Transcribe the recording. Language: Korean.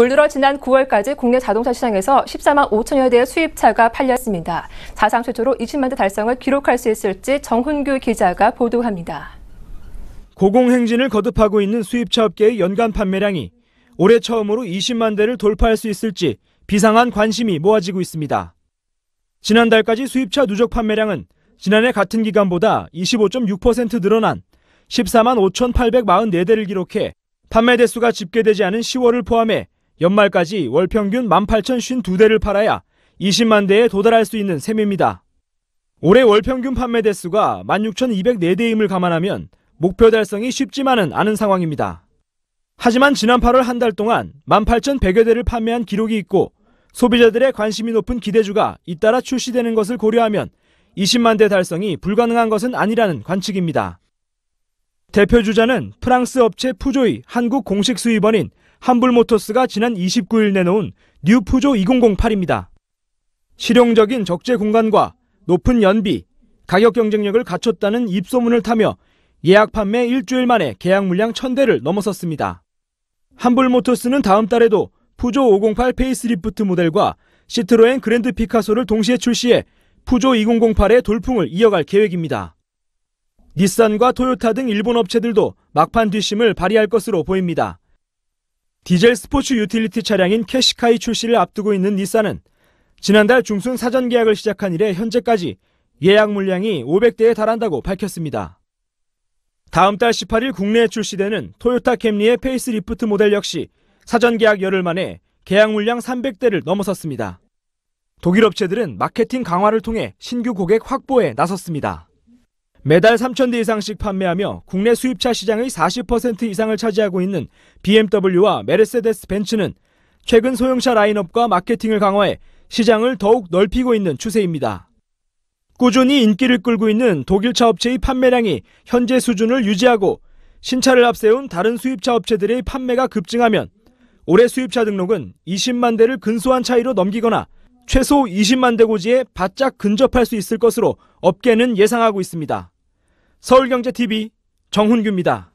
올 들어 지난 9월까지 국내 자동차 시장에서 14만 5천여 대의 수입차가 팔렸습니다. 사상 최초로 20만 대 달성을 기록할 수 있을지 정훈규 기자가 보도합니다. 고공행진을 거듭하고 있는 수입차 업계의 연간 판매량이 올해 처음으로 20만 대를 돌파할 수 있을지 비상한 관심이 모아지고 있습니다. 지난달까지 수입차 누적 판매량은 지난해 같은 기간보다 25.6% 늘어난 14만 5,844대를 기록해 판매 대수가 집계되지 않은 10월을 포함해 연말까지 월 평균 18,052대를 팔아야 20만 대에 도달할 수 있는 셈입니다. 올해 월 평균 판매 대수가 16,204대임을 감안하면 목표 달성이 쉽지만은 않은 상황입니다. 하지만 지난 8월 한 달 동안 18,100여 대를 판매한 기록이 있고 소비자들의 관심이 높은 기대주가 잇따라 출시되는 것을 고려하면 20만 대 달성이 불가능한 것은 아니라는 관측입니다. 대표 주자는 프랑스 업체 푸조이 한국 공식 수입원인 함블모터스가 지난 29일 내놓은 뉴푸조 2008입니다. 실용적인 적재 공간과 높은 연비, 가격 경쟁력을 갖췄다는 입소문을 타며 예약 판매 일주일 만에 계약 물량 1000대를 넘어섰습니다. 함블모터스는 다음 달에도 푸조 508 페이스리프트 모델과 시트로엔 그랜드 피카소를 동시에 출시해 푸조 2008의 돌풍을 이어갈 계획입니다. 닛산과 토요타 등 일본 업체들도 막판 뒷심을 발휘할 것으로 보입니다. 디젤 스포츠 유틸리티 차량인 캐시카이 출시를 앞두고 있는 닛산은 지난달 중순 사전 계약을 시작한 이래 현재까지 예약 물량이 500대에 달한다고 밝혔습니다. 다음 달 18일 국내에 출시되는 토요타 캠리의 페이스리프트 모델 역시 사전 계약 열흘 만에 계약 물량 300대를 넘어섰습니다. 독일 업체들은 마케팅 강화를 통해 신규 고객 확보에 나섰습니다. 매달 3천 대 이상씩 판매하며 국내 수입차 시장의 40% 이상을 차지하고 있는 BMW와 메르세데스 벤츠는 최근 소형차 라인업과 마케팅을 강화해 시장을 더욱 넓히고 있는 추세입니다. 꾸준히 인기를 끌고 있는 독일차 업체의 판매량이 현재 수준을 유지하고 신차를 앞세운 다른 수입차 업체들의 판매가 급증하면 올해 수입차 등록은 20만 대를 근소한 차이로 넘기거나 최소 20만 대 고지에 바짝 근접할 수 있을 것으로 업계는 예상하고 있습니다. 서울경제TV 정훈규입니다.